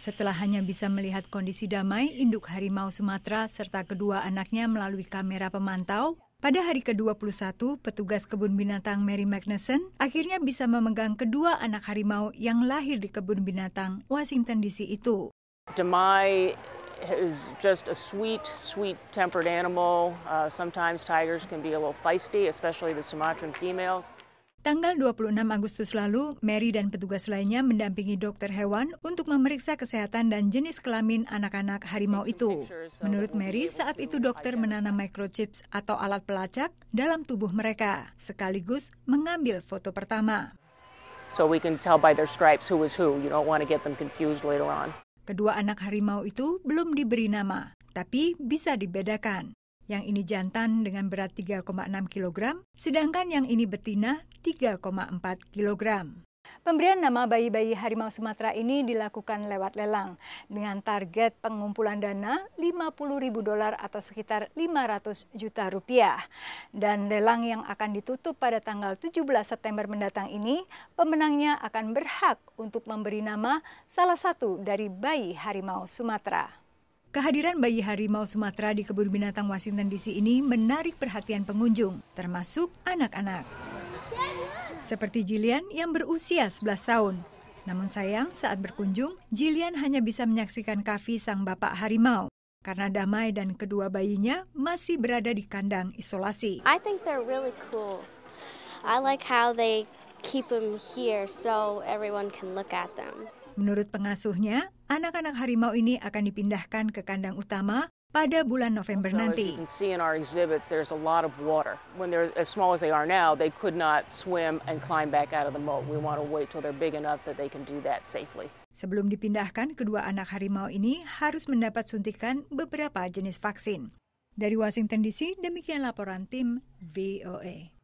Setelah hanya bisa melihat kondisi damai induk harimau Sumatera serta kedua anaknya melalui kamera pemantau, pada hari ke-21, petugas kebun binatang Mary Magnuson akhirnya bisa memegang kedua anak harimau yang lahir di kebun binatang Washington DC itu. Demai is just a sweet, sweet tempered animal. Uh, sometimes tigers can be a little feisty, especially the Sumatran females. Tanggal 26 Agustus lalu, Mary dan petugas lainnya mendampingi dokter hewan untuk memeriksa kesehatan dan jenis kelamin anak-anak harimau itu. Menurut Mary, saat itu dokter menanam microchips atau alat pelacak dalam tubuh mereka, sekaligus mengambil foto pertama. Kedua anak harimau itu belum diberi nama, tapi bisa dibedakan. Yang ini jantan dengan berat 3,6 kg, sedangkan yang ini betina 3,4 kg. Pemberian nama bayi-bayi harimau Sumatera ini dilakukan lewat lelang dengan target pengumpulan dana 50 ribu dolar atau sekitar 500 juta rupiah. Dan lelang yang akan ditutup pada tanggal 17 September mendatang ini, pemenangnya akan berhak untuk memberi nama salah satu dari bayi harimau Sumatera. Kehadiran bayi harimau Sumatera di kebun binatang Washington DC ini menarik perhatian pengunjung, termasuk anak-anak. Seperti Jillian yang berusia 11 tahun. Namun sayang, saat berkunjung, Jillian hanya bisa menyaksikan Kavi sang bapak harimau karena Damai dan kedua bayinya masih berada di kandang isolasi. I think they're really cool. I like how they keep them here so everyone can look at them. Menurut pengasuhnya, anak-anak harimau ini akan dipindahkan ke kandang utama pada bulan November nanti. Sebelum dipindahkan, kedua anak harimau ini harus mendapat suntikan beberapa jenis vaksin. Dari Washington DC, demikian laporan tim VOA.